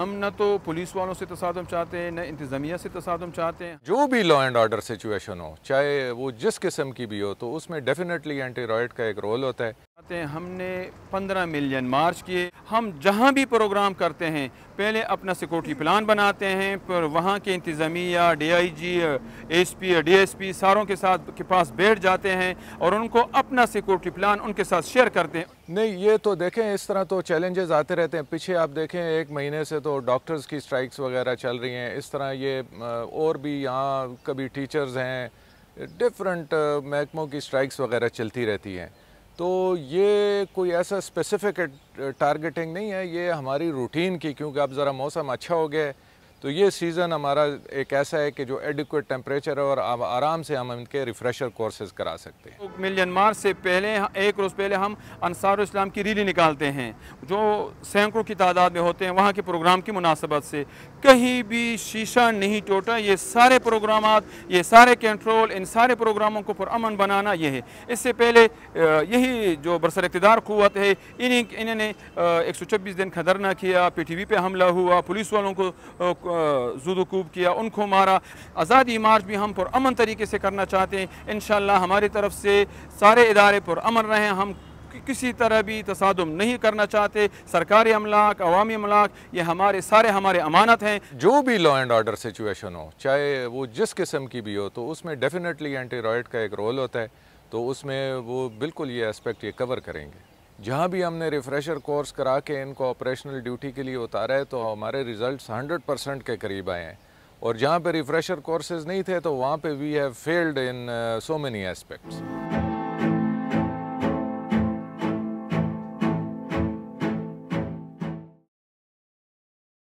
ہم نہ تو پولیس والوں سے تصادم چاہتے ہیں نہ انتظامیہ سے تصادم چاہتے ہیں جو بھی لا اینڈ آرڈر سچویشن ہو چاہے وہ جس قسم کی بھی ہو تو اس میں ڈیفینیٹلی اینٹی رائٹ کا ایک رول ہوتا ہے کرتے ہیں ہم نے پندرہ ملین مارچ کیے ہم جہاں بھی پروگرام کرتے ہیں پہلے اپنا سیکورٹی پلان بناتے ہیں پھر وہاں کے انتظامیہ D I G S P D S P ساروں کے ساتھ کے پاس بیٹھ جاتے ہیں اور ان کو اپنا سیکورٹی پلان ان کے ساتھ شیئر کرتے ہیں نہیں یہ تو دیکھیں اس طرح تو چیلنجز آتے رہتے ہیں پیچھے آپ دیکھیں ایک مہینے سے تو ڈاکٹرز کی سٹرائکس وغیرہ چل رہی ہیں اس طرح یہ اور بھی یہاں کبھی ٹیچرز ہیں ڈیفرنٹ محکموں کی سٹرائکس وغیرہ چلتی رہتی ہیں تو یہ کوئی ایسا اسپیسیفک ٹارگیٹنگ uh, نہیں ہے یہ ہماری روٹین کی کیونکہ اب ذرا موسم اچھا ہو گیا تو یہ سیزن ہمارا ایک ایسا ہے کہ جو ایڈیکویٹ ٹیمپریچر ہے اور آپ آرام سے ہم ان کے ریفریشر کورسز کرا سکتے ہیں ملین مار سے پہلے ایک روز پہلے ہم انصار اسلام کی ریلی نکالتے ہیں جو سینکڑوں کی تعداد میں ہوتے ہیں وہاں کے پروگرام کی مناسبت سے کہیں بھی شیشہ نہیں ٹوٹا یہ سارے پروگرامات یہ سارے کنٹرول ان سارے پروگراموں کو پرامن بنانا یہ ہے اس سے پہلے یہی جو برسر اقتدار قوت ہے انہیں انہوں نے ایک سو چھبیس دن نہ کیا پی ٹی وی پہ حملہ ہوا پولیس والوں کو زدوب کیا ان کو مارا آزادی مارچ بھی ہم پر امن طریقے سے کرنا چاہتے ہیں انشاءاللہ ہماری طرف سے سارے ادارے پر امن رہیں ہم کسی طرح بھی تصادم نہیں کرنا چاہتے سرکاری املاک عوامی املاک یہ ہمارے سارے ہمارے امانت ہیں جو بھی لا اینڈ آرڈر سچویشن ہو چاہے وہ جس قسم کی بھی ہو تو اس میں ڈیفینیٹلی اینٹی رائٹ کا ایک رول ہوتا ہے تو اس میں وہ بالکل یہ اسپیکٹ یہ کور کریں گے جہاں بھی ہم نے ریفریشر کورس کرا کے ان کو آپریشنل ڈیوٹی کے لیے اتارا ہے تو ہمارے ریزلٹس ہنڈریڈ پرسینٹ کے قریب آئے ہیں اور جہاں پہ ریفریشر کورسز نہیں تھے تو وہاں پہ we have field in so many aspects